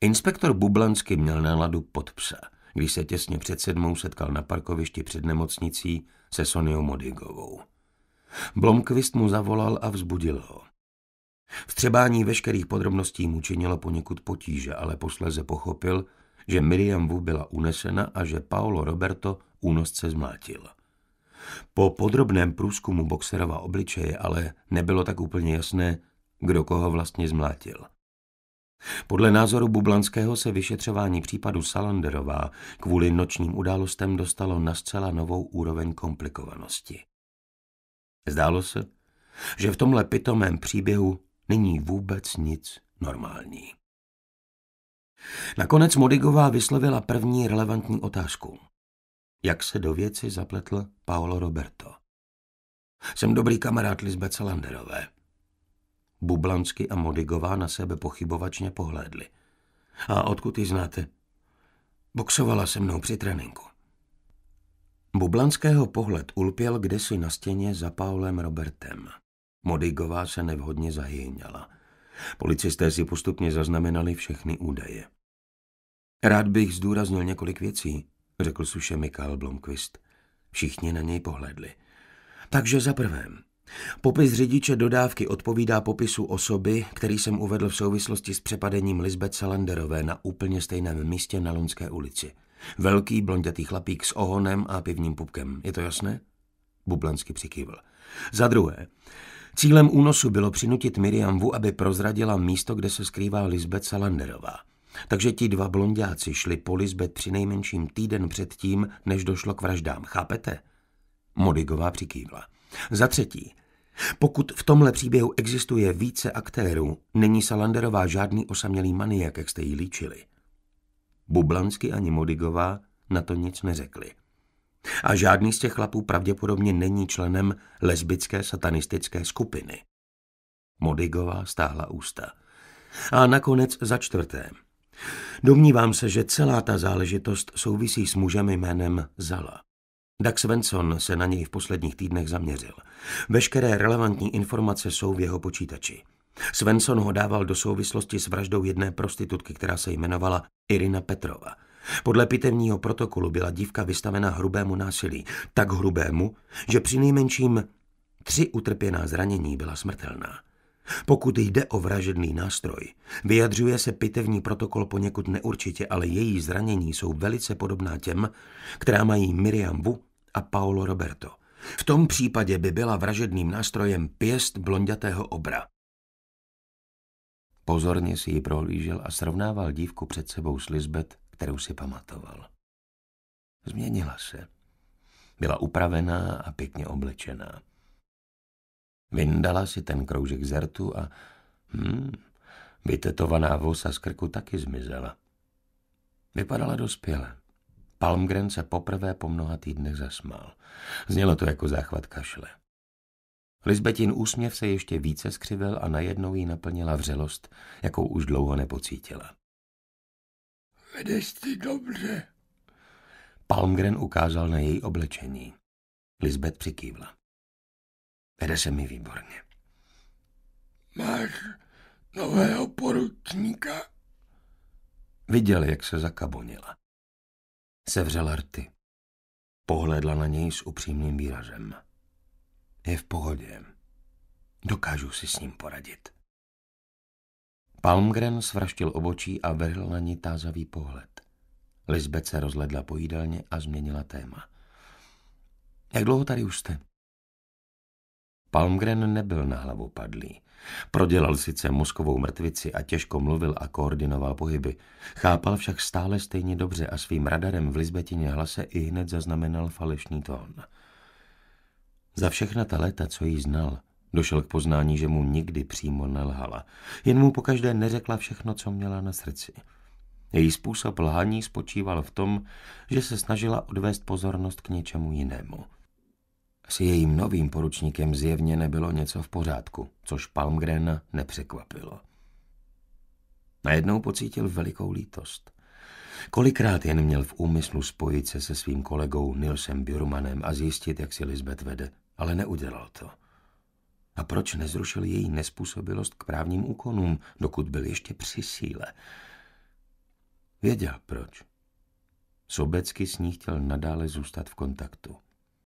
Inspektor Bublansky měl náladu pod psa, když se těsně před sedmou setkal na parkovišti před nemocnicí se Soniou Modigovou. Blomkvist mu zavolal a vzbudil ho. Vstřebání veškerých podrobností mu činilo poněkud potíže, ale posléze pochopil, že Miriam Wu byla unesena a že Paolo Roberto únosce zmlátil. Po podrobném průzkumu boxerova obličeje ale nebylo tak úplně jasné, kdo koho vlastně zmlátil – podle názoru Bublanského se vyšetřování případu Salanderová kvůli nočním událostem dostalo na zcela novou úroveň komplikovanosti. Zdálo se, že v tomhle pitomém příběhu není vůbec nic normální. Nakonec Modigová vyslovila první relevantní otázku. Jak se do věci zapletl Paolo Roberto? Jsem dobrý kamarád Lisbeth Salanderové. Bublansky a Modigová na sebe pochybovačně pohlédli. A odkud ji znáte? Boxovala se mnou při tréninku. Bublanského pohled ulpěl kdesi na stěně za Paulem Robertem. Modigová se nevhodně zahyněla. Policisté si postupně zaznamenali všechny údaje. Rád bych zdůraznil několik věcí, řekl suše Mikael Blomqvist. Všichni na něj pohledli. Takže za prvém, Popis řidiče dodávky odpovídá popisu osoby, který jsem uvedl v souvislosti s přepadením Lisbeth Salanderové na úplně stejném místě na Lunské ulici. Velký blondětý chlapík s ohonem a pivním pupkem. Je to jasné? Bublansky přikývl. Za druhé, cílem únosu bylo přinutit Miriamvu, aby prozradila místo, kde se skrývá Lisbeth Salanderová. Takže ti dva blondáci šli po Lisbeth při nejmenším týden před tím, než došlo k vraždám. Chápete? Modigová přikývla. Za třetí, pokud v tomhle příběhu existuje více aktérů, není Salanderová žádný osamělý maniak, jak jste ji líčili. Bublansky ani Modigová na to nic neřekli. A žádný z těch chlapů pravděpodobně není členem lesbické satanistické skupiny. Modigová stáhla ústa. A nakonec za čtvrté. Domnívám se, že celá ta záležitost souvisí s mužem jménem Zala. Dax Svensson se na něj v posledních týdnech zaměřil. Veškeré relevantní informace jsou v jeho počítači. Svensson ho dával do souvislosti s vraždou jedné prostitutky, která se jmenovala Irina Petrova. Podle pitevního protokolu byla dívka vystavena hrubému násilí, tak hrubému, že při nejmenším tři utrpěná zranění byla smrtelná. Pokud jde o vražedný nástroj, vyjadřuje se pitevní protokol poněkud neurčitě, ale její zranění jsou velice podobná těm, která mají Miriam Wu a Paolo Roberto. V tom případě by byla vražedným nástrojem pěst blondětého obra. Pozorně si ji prohlížel a srovnával dívku před sebou s Lisbeth, kterou si pamatoval. Změnila se. Byla upravená a pěkně oblečená. Vyndala si ten kroužek zertu a hmm, vytetovaná vosa z krku taky zmizela. Vypadala dospěle. Palmgren se poprvé po mnoha týdnech zasmál. Znělo to jako záchvat kašle. Lisbetin úsměv se ještě více skřivil a najednou jí naplnila vřelost, jakou už dlouho nepocítila. Vedeš ty dobře. Palmgren ukázal na její oblečení. Lisbet přikývla. Vede se mi výborně. Máš nového poručníka? Viděl, jak se zakabonila. Sevřela rty. Pohlédla na něj s upřímným výrazem. Je v pohodě. Dokážu si s ním poradit. Palmgren svraštil obočí a vrhl na ní tázavý pohled. Lisbeth se rozledla po jídelně a změnila téma. Jak dlouho tady už jste? Palmgren nebyl na hlavu padlý. Prodělal sice mozkovou mrtvici a těžko mluvil a koordinoval pohyby. Chápal však stále stejně dobře a svým radarem v Lizbetině hlase i hned zaznamenal falešný tón. Za všechna ta léta, co jí znal, došel k poznání, že mu nikdy přímo nelhala. Jen mu pokaždé neřekla všechno, co měla na srdci. Její způsob lhání spočíval v tom, že se snažila odvést pozornost k něčemu jinému – s jejím novým poručníkem zjevně nebylo něco v pořádku, což Palmgrena nepřekvapilo. Najednou pocítil velikou lítost. Kolikrát jen měl v úmyslu spojit se se svým kolegou Nilsem Bjurmanem a zjistit, jak si Lisbeth vede, ale neudělal to. A proč nezrušil její nespůsobilost k právním úkonům, dokud byl ještě při síle? Věděl proč. Sobecky s ní chtěl nadále zůstat v kontaktu.